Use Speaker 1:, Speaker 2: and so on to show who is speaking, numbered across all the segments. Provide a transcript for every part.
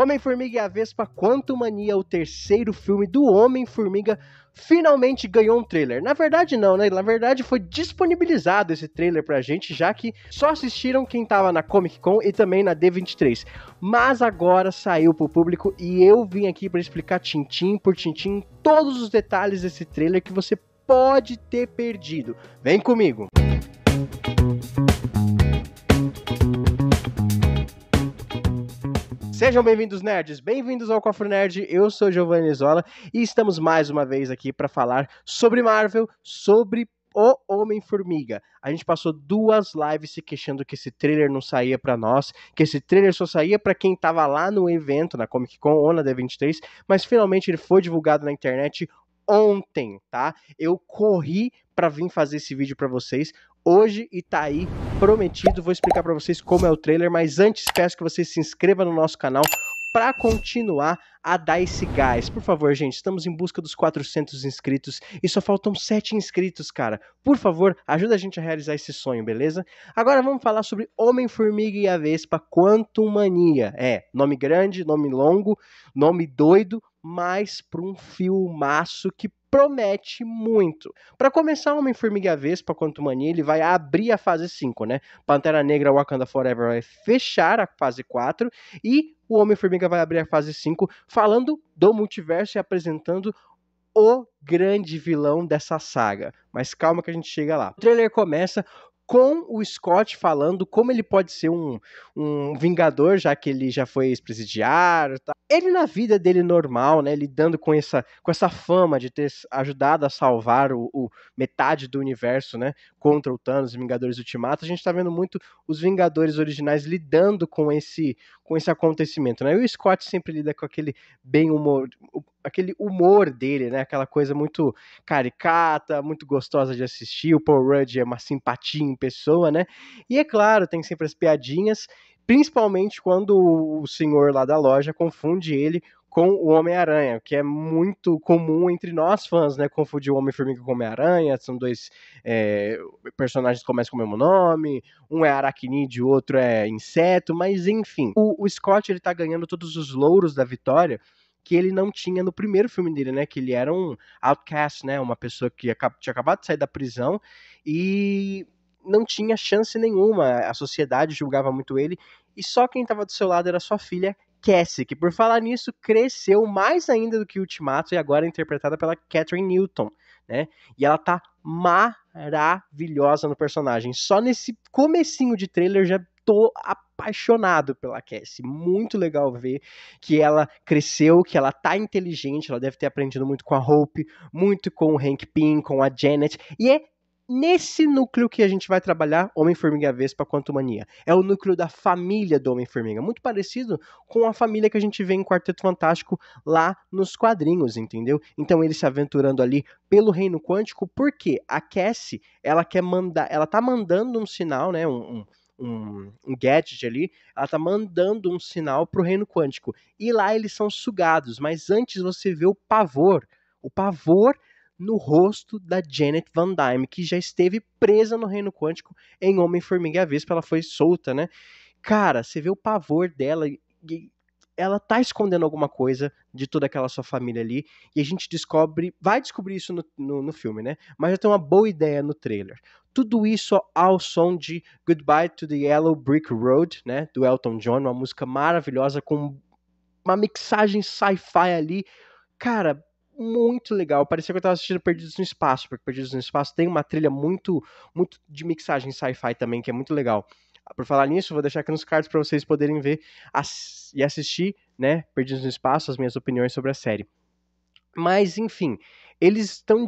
Speaker 1: Homem-Formiga e a Vespa Quanto Mania, o terceiro filme do Homem-Formiga, finalmente ganhou um trailer. Na verdade, não, né? Na verdade, foi disponibilizado esse trailer pra gente, já que só assistiram quem tava na Comic Con e também na D23. Mas agora saiu pro público e eu vim aqui para explicar tintim por tintim todos os detalhes desse trailer que você pode ter perdido. Vem comigo! Música Sejam bem-vindos, nerds! Bem-vindos ao Cofre Nerd, eu sou Giovanni Zola e estamos mais uma vez aqui para falar sobre Marvel, sobre o Homem-Formiga. A gente passou duas lives se queixando que esse trailer não saía para nós, que esse trailer só saía para quem tava lá no evento, na Comic Con ou na D23, mas finalmente ele foi divulgado na internet ontem, tá? Eu corri para vir fazer esse vídeo para vocês hoje e tá aí prometido, vou explicar para vocês como é o trailer, mas antes peço que você se inscreva no nosso canal para continuar a dar esse gás. Por favor, gente, estamos em busca dos 400 inscritos e só faltam 7 inscritos, cara. Por favor, ajuda a gente a realizar esse sonho, beleza? Agora vamos falar sobre Homem-Formiga e a Vespa Quantum Mania. É, nome grande, nome longo, nome doido, mas para um filmaço que promete muito. Para começar, Homem-Formiga Vespa quanto Mania, ele vai abrir a fase 5, né? Pantera Negra Wakanda Forever vai fechar a fase 4 e o Homem-Formiga vai abrir a fase 5 falando do multiverso e apresentando o grande vilão dessa saga. Mas calma que a gente chega lá. O trailer começa com o Scott falando como ele pode ser um, um vingador, já que ele já foi ex-presidiário. Tá. Ele na vida dele normal, né, lidando com essa, com essa fama de ter ajudado a salvar o, o metade do universo, né, contra o Thanos, e Vingadores Ultimato, a gente está vendo muito os Vingadores originais lidando com esse com esse acontecimento, né? E o Scott sempre lida com aquele bem humor, aquele humor dele, né? Aquela coisa muito caricata, muito gostosa de assistir. O Paul Rudd é uma simpatia em pessoa, né? E é claro, tem sempre as piadinhas principalmente quando o senhor lá da loja confunde ele com o Homem-Aranha, que é muito comum entre nós fãs, né? Confundir o Homem-Formiga com o Homem-Aranha, são dois é, personagens que começam com o mesmo nome, um é aracnídeo, o outro é inseto, mas enfim. O, o, Scott, ele tá ganhando todos os louros da vitória que ele não tinha no primeiro filme dele, né? Que ele era um outcast, né? Uma pessoa que tinha acabado de sair da prisão e não tinha chance nenhuma, a sociedade julgava muito ele, e só quem estava do seu lado era sua filha, Cassie, que por falar nisso cresceu mais ainda do que Ultimato e agora é interpretada pela Catherine Newton, né? E ela tá maravilhosa no personagem. Só nesse comecinho de trailer já tô apaixonado pela Cassie. Muito legal ver que ela cresceu, que ela tá inteligente, ela deve ter aprendido muito com a Hope, muito com o Hank Pym, com a Janet. E é nesse núcleo que a gente vai trabalhar Homem-Formiga Vespa quanto Mania. É o núcleo da família do Homem-Formiga, muito parecido com a família que a gente vê em Quarteto Fantástico lá nos quadrinhos, entendeu? Então ele se aventurando ali pelo reino quântico, porque a Cassie, ela quer mandar, ela tá mandando um sinal, né, um, um um, um, gadget ali, ela tá mandando um sinal pro reino quântico. E lá eles são sugados, mas antes você vê o pavor, o pavor no rosto da Janet Van Dyne, que já esteve presa no Reino Quântico em Homem-Formiga e a Vespa, ela foi solta, né? Cara, você vê o pavor dela ela tá escondendo alguma coisa de toda aquela sua família ali. E a gente descobre, vai descobrir isso no, no, no, filme, né? Mas eu tenho uma boa ideia no trailer. Tudo isso ao som de Goodbye to the Yellow Brick Road, né? Do Elton John, uma música maravilhosa com uma mixagem sci-fi ali. Cara, muito legal. Parecia que eu estava assistindo Perdidos no Espaço, porque Perdidos no Espaço tem uma trilha muito, muito de mixagem sci-fi também, que é muito legal. Ah, por falar nisso, vou deixar aqui nos cards para vocês poderem ver e assistir, né, Perdidos no Espaço, as minhas opiniões sobre a série. Mas, enfim, eles estão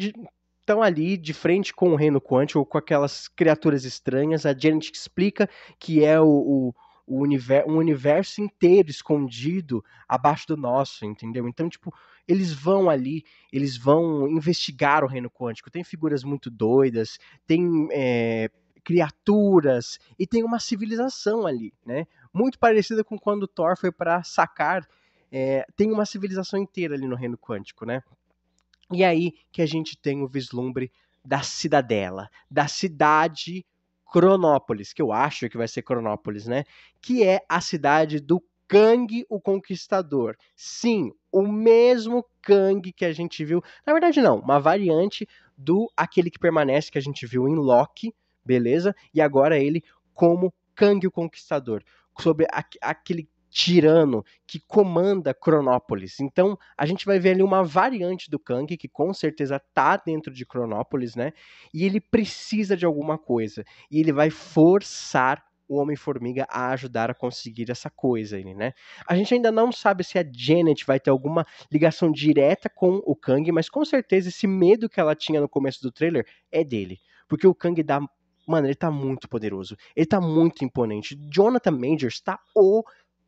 Speaker 1: estão ali de frente com o reino quântico, com aquelas criaturas estranhas. A Janet explica que é o, o, o universo, um universo inteiro escondido abaixo do nosso, entendeu? Então, tipo, eles vão ali, eles vão investigar o reino quântico. Tem figuras muito doidas, tem é, criaturas e tem uma civilização ali, né? Muito parecida com quando Thor foi para sacar, é, eh, tem uma civilização inteira ali no reino quântico, né? E aí que a gente tem o vislumbre da cidadela, da cidade Cronópolis, que eu acho que vai ser Cronópolis, né? Que é a cidade do Kang o Conquistador. Sim, o mesmo Kang que a gente viu. Na verdade, não, uma variante do aquele que permanece que a gente viu em Loki, beleza? E agora ele como Kang o Conquistador. Sobre a, aquele tirano que comanda Cronópolis. Então, a gente vai ver ali uma variante do Kang, que com certeza tá dentro de Cronópolis, né? E ele precisa de alguma coisa. E ele vai forçar o Homem-Formiga a ajudar a conseguir essa coisa, né? A gente ainda não sabe se a Janet vai ter alguma ligação direta com o Kang, mas com certeza esse medo que ela tinha no começo do trailer é dele. Porque o Kang dá Mano, ele tá muito poderoso. Ele tá muito imponente. Jonathan Majors tá o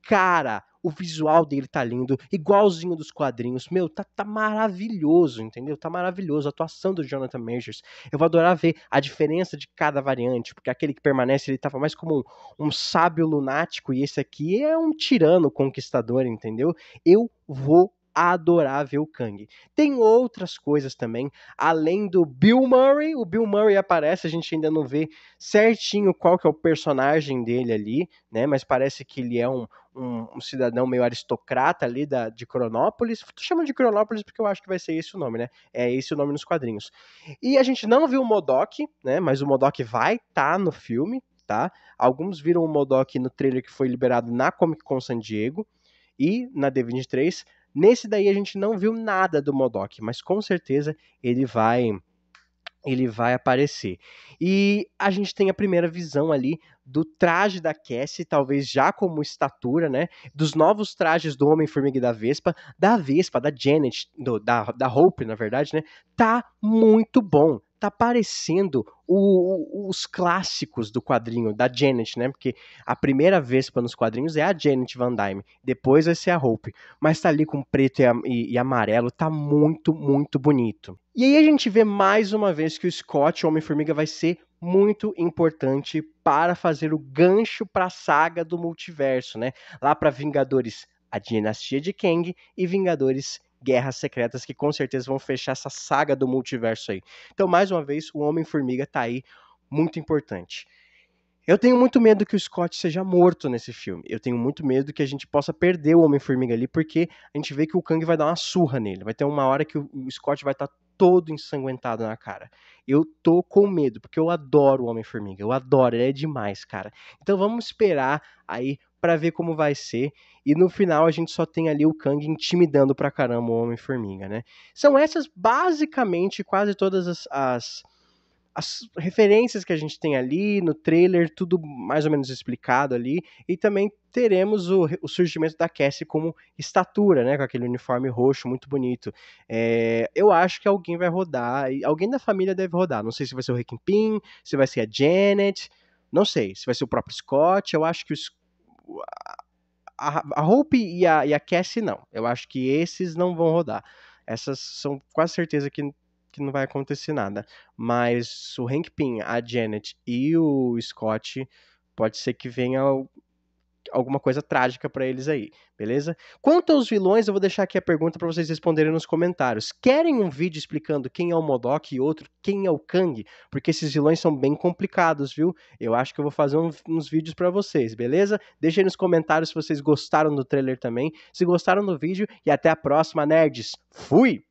Speaker 1: cara o visual dele tá lindo, igualzinho dos quadrinhos. Meu, tá, tá maravilhoso, entendeu? Tá maravilhoso. A atuação do Jonathan Majors. Eu vou adorar ver a diferença de cada variante, porque aquele que permanece, ele tava mais como um, um sábio lunático, e esse aqui é um tirano conquistador, entendeu? Eu vou adorável Kang. Tem outras coisas também, além do Bill Murray, o Bill Murray aparece, a gente ainda não vê certinho qual que é o personagem dele ali, né, mas parece que ele é um, um, um cidadão meio aristocrata ali da, de Cronópolis, Tu chama de Cronópolis porque eu acho que vai ser esse o nome, né, é esse o nome nos quadrinhos. E a gente não viu o Modok, né, mas o Modok vai estar tá no filme, tá, alguns viram o Modok no trailer que foi liberado na Comic Con San Diego, e na D23 Nesse daí a gente não viu nada do Modok, mas com certeza ele vai ele vai aparecer. E a gente tem a primeira visão ali do traje da Cassie, talvez já como estatura, né? Dos novos trajes do Homem-Formiga e da Vespa, da Vespa, da Janet, do, da, da Hope, na verdade, né? Tá muito bom tá parecendo o, o, os clássicos do quadrinho, da Janet, né? Porque a primeira vez para nos quadrinhos é a Janet Van Dyne, depois vai ser a Hope. Mas tá ali com preto e, e, e amarelo, tá muito, muito bonito. E aí a gente vê mais uma vez que o Scott, o Homem-Formiga, vai ser muito importante para fazer o gancho para a saga do multiverso, né? Lá para Vingadores, a Dinastia de Kang e Vingadores guerras secretas que com certeza vão fechar essa saga do multiverso aí. Então, mais uma vez, o Homem-Formiga tá aí, muito importante. Eu tenho muito medo que o Scott seja morto nesse filme. Eu tenho muito medo que a gente possa perder o Homem-Formiga ali, porque a gente vê que o Kang vai dar uma surra nele. Vai ter uma hora que o Scott vai estar tá todo ensanguentado na cara. Eu tô com medo, porque eu adoro o Homem-Formiga. Eu adoro, ele é demais, cara. Então vamos esperar aí para ver como vai ser. E no final a gente só tem ali o Kang intimidando pra caramba o Homem-Formiga, né? São essas basicamente quase todas as, as, as, referências que a gente tem ali no trailer, tudo mais ou menos explicado ali. E também teremos o, o surgimento da Cassie como estatura, né? Com aquele uniforme roxo muito bonito. É, eu acho que alguém vai rodar, alguém da família deve rodar. Não sei se vai ser o Rick Pin, se vai ser a Janet. Não sei, se vai ser o próprio Scott, eu acho que o a, a Hope e a, e a Cassie não. Eu acho que esses não vão rodar. Essas são quase certeza que, que não vai acontecer nada. Mas o Hank Pym, a Janet e o Scott pode ser que venha alguma coisa trágica para eles aí, beleza? Quanto aos vilões, eu vou deixar aqui a pergunta para vocês responderem nos comentários. Querem um vídeo explicando quem é o Modok e outro quem é o Kang? Porque esses vilões são bem complicados, viu? Eu acho que eu vou fazer um, uns vídeos para vocês, beleza? Deixa aí nos comentários se vocês gostaram do trailer também, se gostaram do vídeo e até a próxima, nerds. Fui.